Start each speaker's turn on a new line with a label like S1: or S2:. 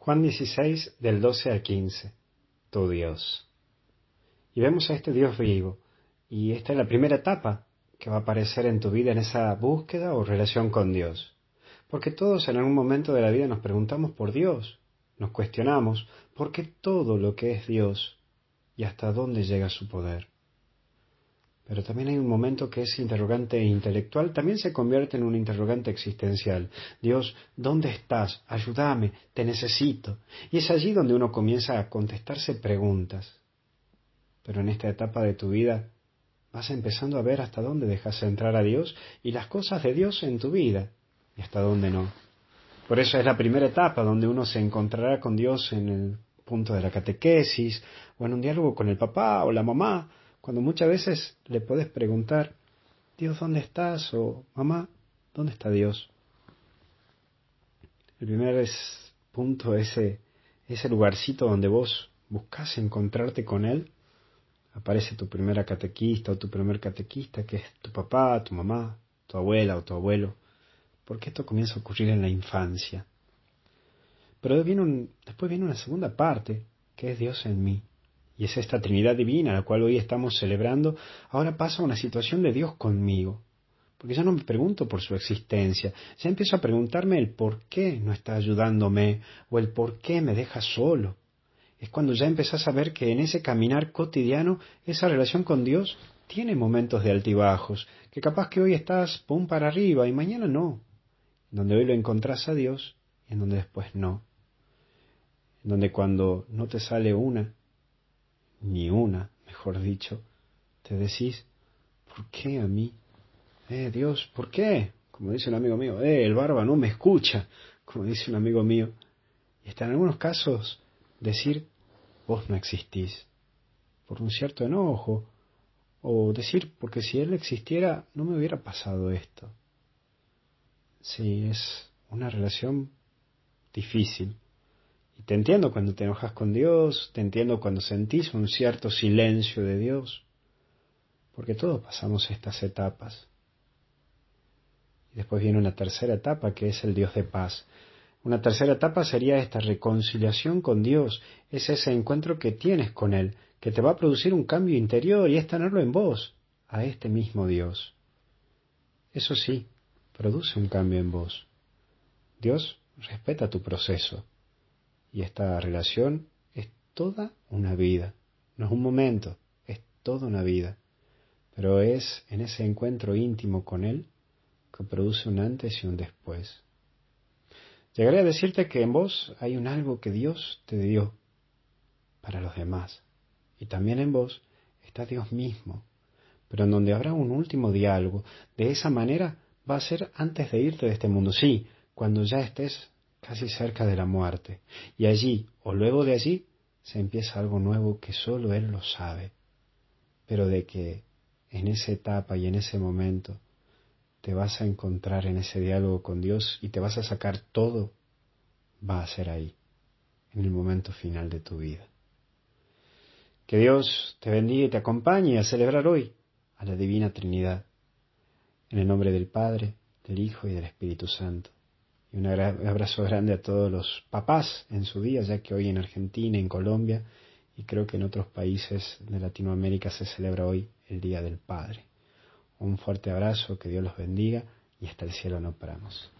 S1: Juan 16 del 12 al 15. Tu Dios. Y vemos a este Dios vivo. Y esta es la primera etapa que va a aparecer en tu vida en esa búsqueda o relación con Dios. Porque todos en algún momento de la vida nos preguntamos por Dios, nos cuestionamos por qué todo lo que es Dios y hasta dónde llega su poder pero también hay un momento que ese interrogante intelectual también se convierte en un interrogante existencial. Dios, ¿dónde estás? Ayúdame, te necesito. Y es allí donde uno comienza a contestarse preguntas. Pero en esta etapa de tu vida vas empezando a ver hasta dónde dejas entrar a Dios y las cosas de Dios en tu vida y hasta dónde no. Por eso es la primera etapa donde uno se encontrará con Dios en el punto de la catequesis o en un diálogo con el papá o la mamá cuando muchas veces le puedes preguntar, Dios, ¿dónde estás? o mamá, ¿dónde está Dios? El primer es, punto, ese, ese lugarcito donde vos buscas encontrarte con Él, aparece tu primera catequista o tu primer catequista, que es tu papá, tu mamá, tu abuela o tu abuelo, porque esto comienza a ocurrir en la infancia. Pero viene un, después viene una segunda parte, que es Dios en mí y es esta Trinidad Divina, la cual hoy estamos celebrando, ahora pasa una situación de Dios conmigo. Porque ya no me pregunto por su existencia, ya empiezo a preguntarme el por qué no está ayudándome o el por qué me deja solo. Es cuando ya empezás a ver que en ese caminar cotidiano esa relación con Dios tiene momentos de altibajos, que capaz que hoy estás pum para arriba y mañana no. Donde hoy lo encontrás a Dios y en donde después no. En donde cuando no te sale una, ni una, mejor dicho, te decís, ¿por qué a mí? Eh, Dios, ¿por qué? Como dice un amigo mío, eh, el barba no me escucha, como dice un amigo mío. Y está en algunos casos decir, vos no existís, por un cierto enojo, o decir, porque si él existiera, no me hubiera pasado esto. Sí, es una relación difícil te entiendo cuando te enojas con Dios, te entiendo cuando sentís un cierto silencio de Dios, porque todos pasamos estas etapas. Y después viene una tercera etapa que es el Dios de paz. Una tercera etapa sería esta reconciliación con Dios, es ese encuentro que tienes con Él, que te va a producir un cambio interior y es tenerlo en vos, a este mismo Dios. Eso sí, produce un cambio en vos. Dios respeta tu proceso. Y esta relación es toda una vida, no es un momento, es toda una vida. Pero es en ese encuentro íntimo con Él que produce un antes y un después. Llegaré a decirte que en vos hay un algo que Dios te dio para los demás. Y también en vos está Dios mismo, pero en donde habrá un último diálogo. De esa manera va a ser antes de irte de este mundo. Sí, cuando ya estés casi cerca de la muerte. Y allí, o luego de allí, se empieza algo nuevo que solo Él lo sabe, pero de que en esa etapa y en ese momento te vas a encontrar en ese diálogo con Dios y te vas a sacar todo, va a ser ahí, en el momento final de tu vida. Que Dios te bendiga y te acompañe a celebrar hoy a la Divina Trinidad, en el nombre del Padre, del Hijo y del Espíritu Santo. Y un abrazo grande a todos los papás en su día, ya que hoy en Argentina, en Colombia y creo que en otros países de Latinoamérica se celebra hoy el Día del Padre. Un fuerte abrazo, que Dios los bendiga y hasta el cielo no paramos.